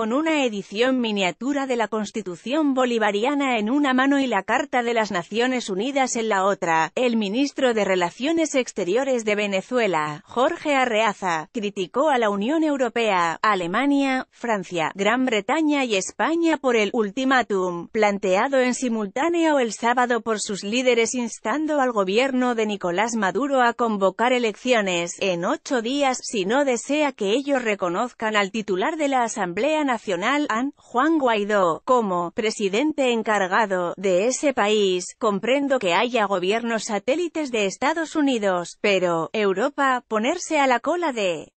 con una edición miniatura de la Constitución Bolivariana en una mano y la Carta de las Naciones Unidas en la otra, el ministro de Relaciones Exteriores de Venezuela, Jorge Arreaza, criticó a la Unión Europea, Alemania, Francia, Gran Bretaña y España por el ultimátum planteado en simultáneo el sábado por sus líderes instando al gobierno de Nicolás Maduro a convocar elecciones en ocho días si no desea que ellos reconozcan al titular de la Asamblea Nacional Nacional, AN, Juan Guaidó, como presidente encargado de ese país, comprendo que haya gobiernos satélites de Estados Unidos, pero, Europa, ponerse a la cola de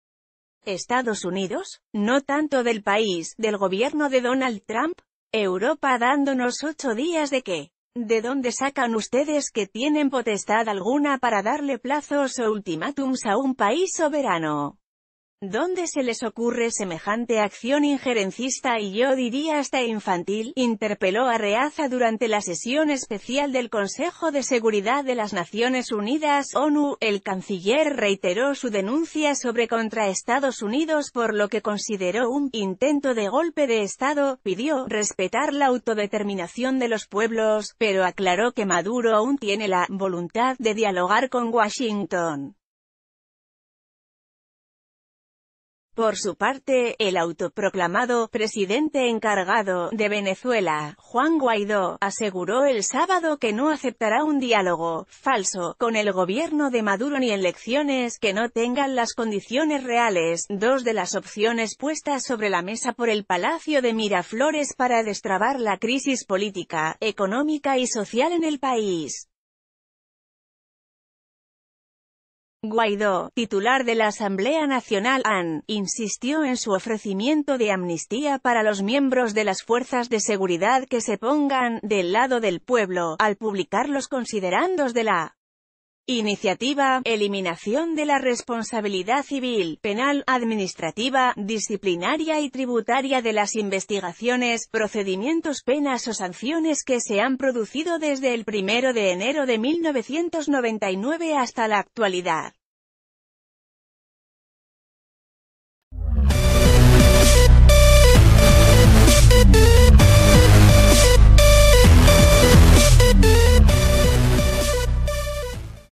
Estados Unidos, no tanto del país, del gobierno de Donald Trump, Europa dándonos ocho días de qué, ¿De dónde sacan ustedes que tienen potestad alguna para darle plazos o ultimátums a un país soberano? ¿Dónde se les ocurre semejante acción injerencista y yo diría hasta infantil? Interpeló a Reaza durante la sesión especial del Consejo de Seguridad de las Naciones Unidas, ONU. El canciller reiteró su denuncia sobre contra Estados Unidos por lo que consideró un intento de golpe de Estado, pidió respetar la autodeterminación de los pueblos, pero aclaró que Maduro aún tiene la voluntad de dialogar con Washington. Por su parte, el autoproclamado presidente encargado de Venezuela, Juan Guaidó, aseguró el sábado que no aceptará un diálogo falso con el gobierno de Maduro ni elecciones que no tengan las condiciones reales, dos de las opciones puestas sobre la mesa por el Palacio de Miraflores para destrabar la crisis política, económica y social en el país. Guaidó, titular de la Asamblea Nacional, AN, insistió en su ofrecimiento de amnistía para los miembros de las fuerzas de seguridad que se pongan del lado del pueblo, al publicar los considerandos de la Iniciativa, eliminación de la responsabilidad civil, penal, administrativa, disciplinaria y tributaria de las investigaciones, procedimientos, penas o sanciones que se han producido desde el 1 de enero de 1999 hasta la actualidad.